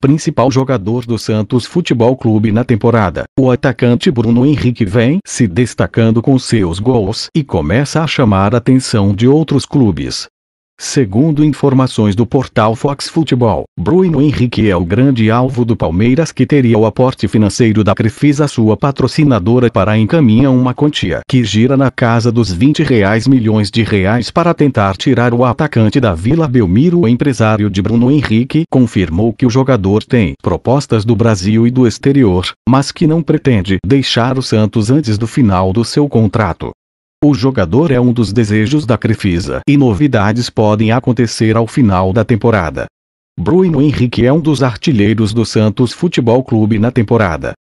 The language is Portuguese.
principal jogador do Santos Futebol Clube na temporada. O atacante Bruno Henrique vem se destacando com seus gols e começa a chamar a atenção de outros clubes. Segundo informações do portal Fox Futebol, Bruno Henrique é o grande alvo do Palmeiras que teria o aporte financeiro da Crefisa sua patrocinadora para encaminhar uma quantia que gira na casa dos 20 reais milhões de reais para tentar tirar o atacante da Vila Belmiro. O empresário de Bruno Henrique confirmou que o jogador tem propostas do Brasil e do exterior, mas que não pretende deixar o Santos antes do final do seu contrato. O jogador é um dos desejos da Crefisa e novidades podem acontecer ao final da temporada. Bruno Henrique é um dos artilheiros do Santos Futebol Clube na temporada.